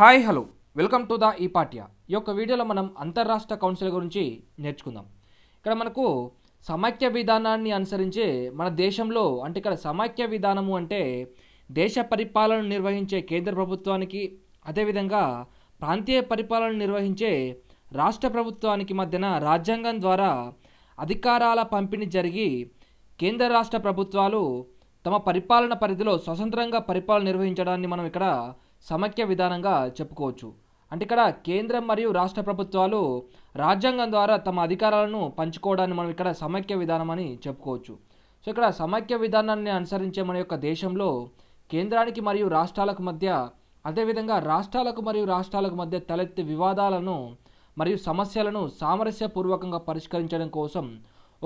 hi hello welcome to the ఈ పాట్య ఈ యొక్క వీడియోలో మనం అంతర్రాష్ట్ర కౌన్సిల్ గురించి నేర్చుకుందాం ఇక్కడ మనకు సమాఖ్య విధానాన్ని అనుసరించి మన దేశంలో అంటే ఇక్కడ సమాఖ్య విధానము అంటే దేశ పరిపాలన నిర్వహించే కేంద్ర ప్రభుత్వానికి అదేవిధంగా ప్రాంతీయ పరిపాలన నిర్వహించే రాష్ట్ర ప్రభుత్వానికి మధ్యన రాజ్యాంగం ద్వారా అధికారాల పంపిణీ జరిగి కేంద్ర రాష్ట్ర ప్రభుత్వాలు తమ పరిపాలన పరిధిలో స్వతంత్రంగా పరిపాలన నిర్వహించడాన్ని మనం ఇక్కడ సమైక్య విధానంగా చెప్పుకోవచ్చు అంటే ఇక్కడ కేంద్రం మరియు రాష్ట్ర ప్రభుత్వాలు రాజ్యాంగం ద్వారా తమ అధికారాలను పంచుకోవడాన్ని మనం ఇక్కడ సమైక్య విధానం అని చెప్పుకోవచ్చు సో ఇక్కడ సమైక్య విధానాన్ని అనుసరించే మన యొక్క దేశంలో కేంద్రానికి మరియు రాష్ట్రాలకు మధ్య అదేవిధంగా రాష్ట్రాలకు మరియు రాష్ట్రాలకు మధ్య తలెత్తే వివాదాలను మరియు సమస్యలను సామరస్యపూర్వకంగా పరిష్కరించడం కోసం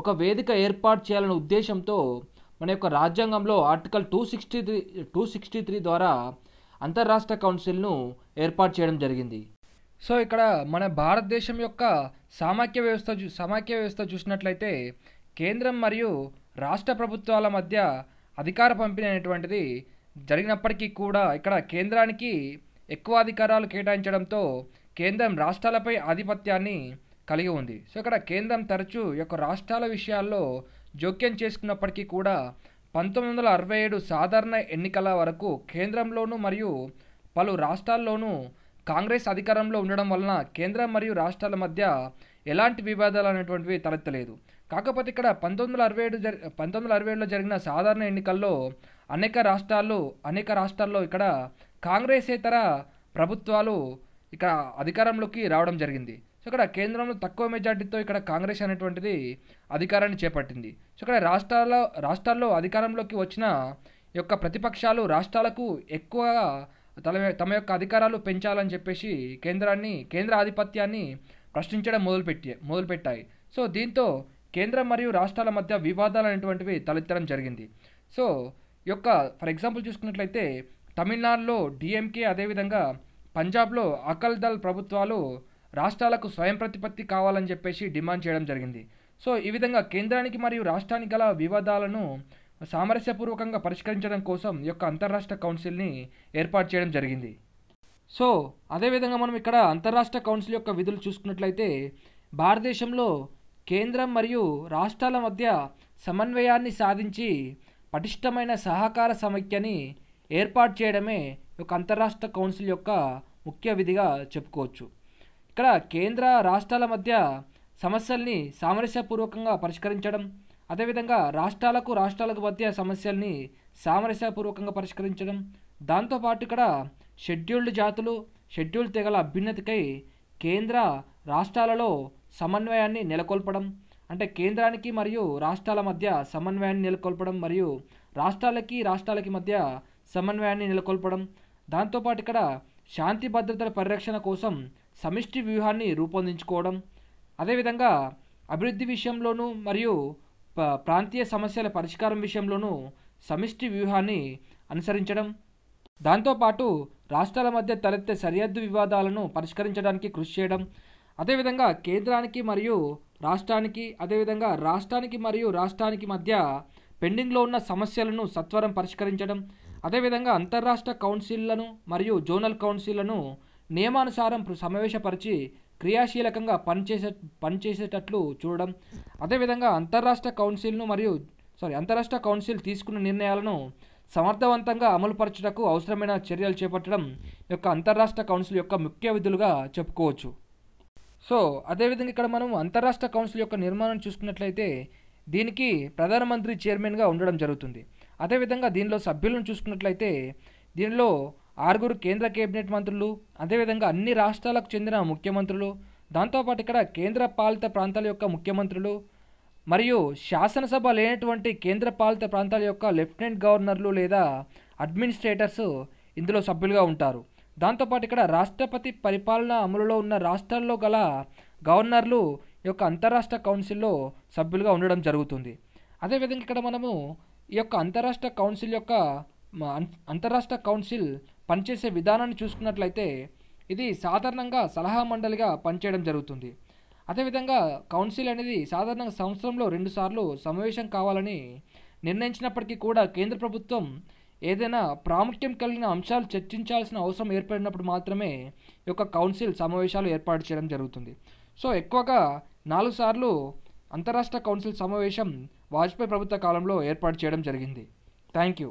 ఒక వేదిక ఏర్పాటు చేయాలనే ఉద్దేశంతో మన యొక్క రాజ్యాంగంలో article two sixty three two sixty three ద్వారా అంతర్రాష్ట్ర కౌన్సిల్ను ఏర్పాటు చేయడం జరిగింది సో ఇక్కడ మన భారతదేశం యొక్క సామాఖ్య వ్యవస్థ సమాఖ్య వ్యవస్థ చూసినట్లయితే కేంద్రం మరియు రాష్ట్ర ప్రభుత్వాల మధ్య అధికార పంపిణీ అనేటువంటిది జరిగినప్పటికీ కూడా ఇక్కడ కేంద్రానికి ఎక్కువ అధికారాలు కేటాయించడంతో కేంద్రం రాష్ట్రాలపై ఆధిపత్యాన్ని కలిగి ఉంది సో ఇక్కడ కేంద్రం తరచూ యొక్క రాష్ట్రాల విషయాల్లో జోక్యం చేసుకున్నప్పటికీ కూడా పంతొమ్మిది వందల అరవై ఏడు సాధారణ ఎన్నికల వరకు కేంద్రంలోనూ మరియు పలు రాష్ట్రాల్లోనూ కాంగ్రెస్ అధికారంలో ఉండడం వలన కేంద్రం మరియు రాష్ట్రాల మధ్య ఎలాంటి వివాదాలు అనేటువంటివి తలెత్తలేదు కాకపోతే ఇక్కడ పంతొమ్మిది వందల అరవై ఏడు జరి పంతొమ్మిది వందల అరవై ఏడులో జరిగిన సాధారణ ఎన్నికల్లో అనేక రాష్ట్రాలు అనేక రాష్ట్రాల్లో ఇక్కడ కాంగ్రెసేతర ప్రభుత్వాలు ఇక్కడ అధికారంలోకి రావడం జరిగింది సో ఇక్కడ కేంద్రంలో తక్కువ మెజార్టీతో ఇక్కడ కాంగ్రెస్ అనేటువంటిది అధికారాన్ని చేపట్టింది సో ఇక్కడ రాష్ట్రాల్లో రాష్ట్రాల్లో అధికారంలోకి వచ్చిన యొక్క ప్రతిపక్షాలు రాష్ట్రాలకు ఎక్కువగా తల తమ యొక్క అధికారాలు పెంచాలని చెప్పేసి కేంద్రాన్ని కేంద్ర ఆధిపత్యాన్ని ప్రశ్నించడం మొదలుపెట్టి మొదలుపెట్టాయి సో దీంతో కేంద్రం మరియు రాష్ట్రాల మధ్య వివాదాలు అనేటువంటివి తలెత్తడం జరిగింది సో యొక్క ఫర్ ఎగ్జాంపుల్ చూసుకున్నట్లయితే తమిళనాడులో డిఎంకే అదేవిధంగా పంజాబ్లో అకల్ దళ్ ప్రభుత్వాలు రాష్ట్రాలకు స్వయం ప్రతిపత్తి కావాలని చెప్పేసి డిమాండ్ చేయడం జరిగింది సో ఈ విధంగా కేంద్రానికి మరియు రాష్ట్రానికి గల వివాదాలను సామరస్యపూర్వకంగా పరిష్కరించడం కోసం ఈ యొక్క అంతర్రాష్ట్ర కౌన్సిల్ని ఏర్పాటు చేయడం జరిగింది సో అదేవిధంగా మనం ఇక్కడ అంతర్రాష్ట్ర కౌన్సిల్ యొక్క విధులు చూసుకున్నట్లయితే భారతదేశంలో కేంద్రం మరియు రాష్ట్రాల మధ్య సమన్వయాన్ని సాధించి పటిష్టమైన సహకార సమైక్యని ఏర్పాటు చేయడమే ఒక అంతర్రాష్ట్ర కౌన్సిల్ యొక్క ముఖ్య విధిగా చెప్పుకోవచ్చు ఇక్కడ కేంద్ర రాష్ట్రాల మధ్య సమస్యల్ని సామరస్యపూర్వకంగా పరిష్కరించడం అదేవిధంగా రాష్ట్రాలకు రాష్ట్రాలకు మధ్య సమస్యల్ని సామరస్యపూర్వకంగా పరిష్కరించడం దాంతోపాటు ఇక్కడ షెడ్యూల్డ్ జాతులు షెడ్యూల్ తెగల అభ్యున్నతికై కేంద్ర రాష్ట్రాలలో సమన్వయాన్ని నెలకొల్పడం అంటే కేంద్రానికి మరియు రాష్ట్రాల మధ్య సమన్వయాన్ని నెలకొల్పడం మరియు రాష్ట్రాలకి రాష్ట్రాలకి మధ్య సమన్వయాన్ని నెలకొల్పడం దాంతోపాటు ఇక్కడ శాంతి భద్రతల పరిరక్షణ కోసం సమిష్టి వ్యూహాన్ని రూపొందించుకోవడం అదేవిధంగా అభివృద్ధి విషయంలోనూ మరియు ప్రాంతీయ సమస్యల పరిష్కారం విషయంలోనూ సమిష్టి వ్యూహాన్ని అనుసరించడం దాంతోపాటు రాష్ట్రాల మధ్య తలెత్తే సరిహద్దు వివాదాలను పరిష్కరించడానికి కృషి చేయడం అదేవిధంగా కేంద్రానికి మరియు రాష్ట్రానికి అదేవిధంగా రాష్ట్రానికి మరియు రాష్ట్రానికి మధ్య పెండింగ్లో ఉన్న సమస్యలను సత్వరం పరిష్కరించడం అదేవిధంగా అంతర్రాష్ట్ర కౌన్సిల్లను మరియు జోనల్ కౌన్సిల్లను నియమానుసారం సమావేశపరిచి క్రియాశీలకంగా పనిచేసే పనిచేసేటట్లు చూడడం అదేవిధంగా అంతర్రాష్ట్ర కౌన్సిల్ను మరియు సారీ అంతర్రాష్ట్ర కౌన్సిల్ తీసుకున్న నిర్ణయాలను సమర్థవంతంగా అమలుపరచుటకు అవసరమైన చర్యలు చేపట్టడం యొక్క అంతర్రాష్ట్ర కౌన్సిల్ యొక్క ముఖ్య విధులుగా చెప్పుకోవచ్చు సో అదేవిధంగా ఇక్కడ మనం అంతర్రాష్ట్ర కౌన్సిల్ యొక్క నిర్మాణం చూసుకున్నట్లయితే దీనికి ప్రధానమంత్రి చైర్మన్గా ఉండడం జరుగుతుంది అదేవిధంగా దీనిలో సభ్యులను చూసుకున్నట్లయితే దీనిలో ఆరుగురు కేంద్ర కేబినెట్ మంత్రులు అదేవిధంగా అన్ని రాష్ట్రాలకు చెందిన ముఖ్యమంత్రులు దాంతోపాటు ఇక్కడ కేంద్ర పాలిత ప్రాంతాల యొక్క ముఖ్యమంత్రులు మరియు శాసనసభ లేనటువంటి కేంద్ర పాలిత ప్రాంతాల యొక్క లెఫ్టినెంట్ గవర్నర్లు లేదా అడ్మినిస్ట్రేటర్స్ ఇందులో సభ్యులుగా ఉంటారు దాంతోపాటు ఇక్కడ రాష్ట్రపతి పరిపాలన అమలులో ఉన్న రాష్ట్రాల్లో గల గవర్నర్లు యొక్క అంతరాష్ట్ర కౌన్సిల్లో సభ్యులుగా ఉండడం జరుగుతుంది అదేవిధంగా ఇక్కడ మనము ఈ యొక్క అంతరాష్ట్ర కౌన్సిల్ యొక్క అంతరాష్ట్ర కౌన్సిల్ పనిచేసే విధానాన్ని చూసుకున్నట్లయితే ఇది సాధారణంగా సలహా మండలిగా పనిచేయడం జరుగుతుంది అదేవిధంగా కౌన్సిల్ అనేది సాధారణంగా సంవత్సరంలో రెండుసార్లు సమావేశం కావాలని నిర్ణయించినప్పటికీ కూడా కేంద్ర ప్రభుత్వం ఏదైనా ప్రాముఖ్యం కలిగిన అంశాలు చర్చించాల్సిన అవసరం ఏర్పడినప్పుడు మాత్రమే ఈ యొక్క కౌన్సిల్ సమావేశాలు ఏర్పాటు చేయడం జరుగుతుంది సో ఎక్కువగా నాలుగు సార్లు అంతరాష్ట్ర కౌన్సిల్ సమావేశం వాజ్పేయి ప్రభుత్వ కాలంలో ఏర్పాటు చేయడం జరిగింది థ్యాంక్ యూ